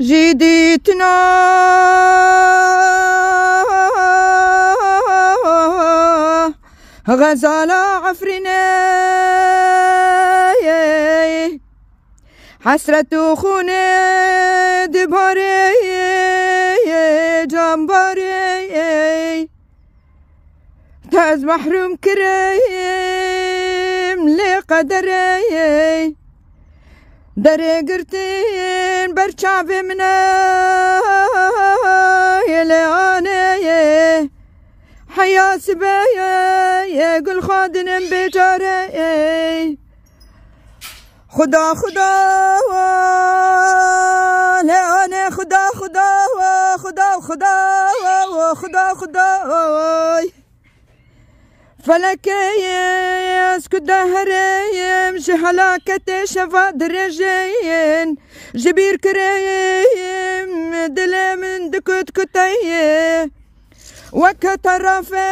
جديتنا غزالة عفرنا حسرة خوني دباري جنباري تاز محروم كريم لقدري دري قرتين برشاف منا يلاني حيا سبايا يقول خادن بجاري خدا خدا لاني خدا خدا, خدا, خدا, خدا, خدا, خدا, خدا, خدا, خدا فلكي اسكت دهري مشي هلاكتي شفا درجين جبير كريم دلا من دكت كتيه وكطرفي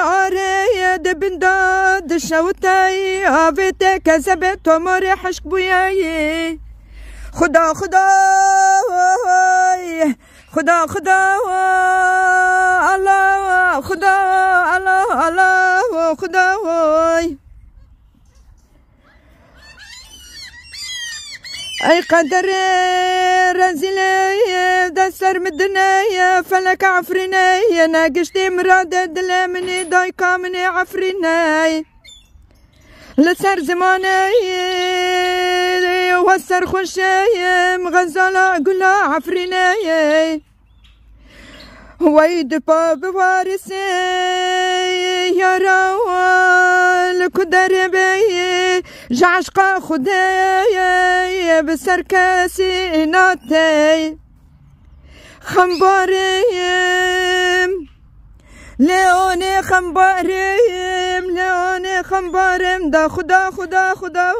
عري دبنداد شوتي عفيتي كسبت وموري حشك بوياي خدا خدا خدا خدا الله خدا الله الله خدا وای اي قدر رنزل دسر مدنيا فلك عفرنايا ناقشتي مراد دلامني ضايقة مني عفريني لسر زماني وسر خشايا مغزالة قلا عفرنايا ويد باب وارسي يا روال بي جعشقا خداي بسركاسي ناتي خمباريم ليوني خمباريم ليوني خمباريم دا خدا خدا خدا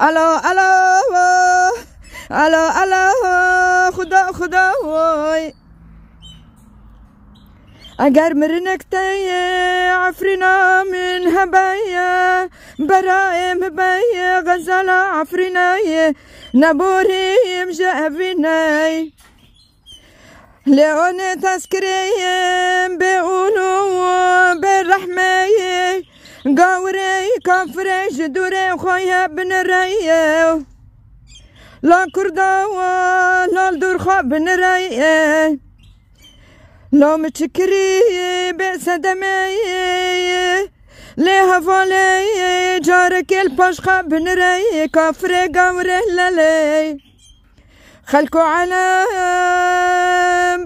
الله الله الله الله خدا خدا أقرمرنك تي عفرنا من هبای برايم مبای غزالة عفرناي نبوري مجافيناي لعون تسكريم بقولوا بالرحماي قوري كفري جدوري خويا بن الريو لا كرداوة لا الدرخة بن الريو لو متشكري بئس دمي ليها فولي جارك البشخة بنري كفري قوره للي خلكو على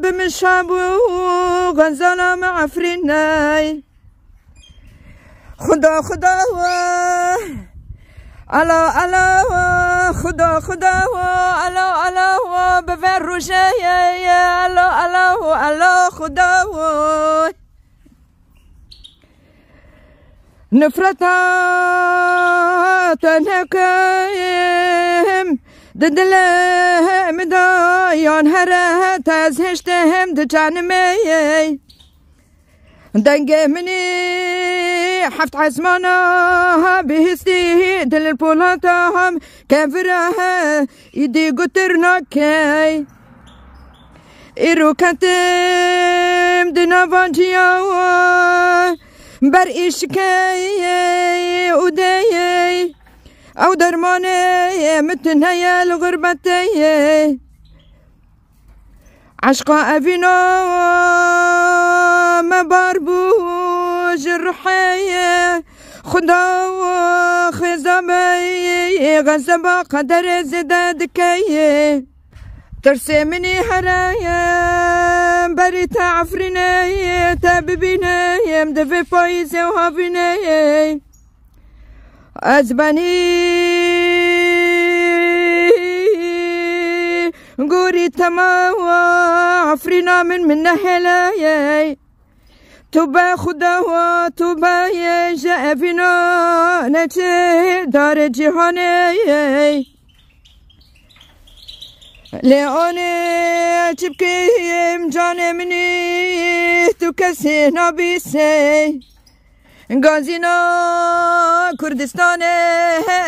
بمشابو غنزلة مع فريناي خدا خدا الله الله خدا خدا و الله الله و به ور روشه یا الله الله و الله خدا و نفرت تنکم ددلم دایان هر ده هم هشتهم دنقي مني حفت عزمانا بهستي دل البولاتهم كافرها يدي قترنا كاي إرو كتم دنا فانجيا بر إشكاي وداي أو درماني متن هيا لغربتي عشقا أفينا ما بربوش الروحية خدا وخزمي غزبا قدر زداد كي ترسي مني هرايا بري تعفرني تاببيني مدفي فايزي وهافيني أزباني قوري تماوى عفرنا من من نهلاي تو به خدا و تو توبه جعفینا نچه دار جهانه لیانه چبکیم جان منی تو کسی نبیسه گازینا کردستانه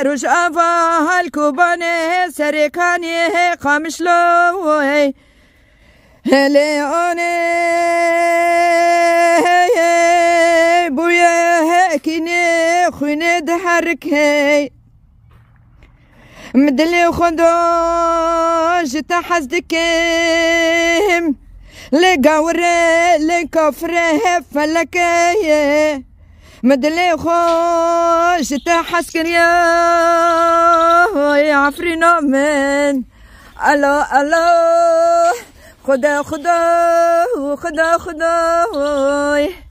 روش آوا حال کوبانه سرکانی خامشلوه لیانه خوينا دحرك هاي مدلي وخدوج تحزدكم لقور لكفر فلك مدلي خوش تحسكن يا يا عفري نؤمن الو الو خدا خدا خدا خدا, خدا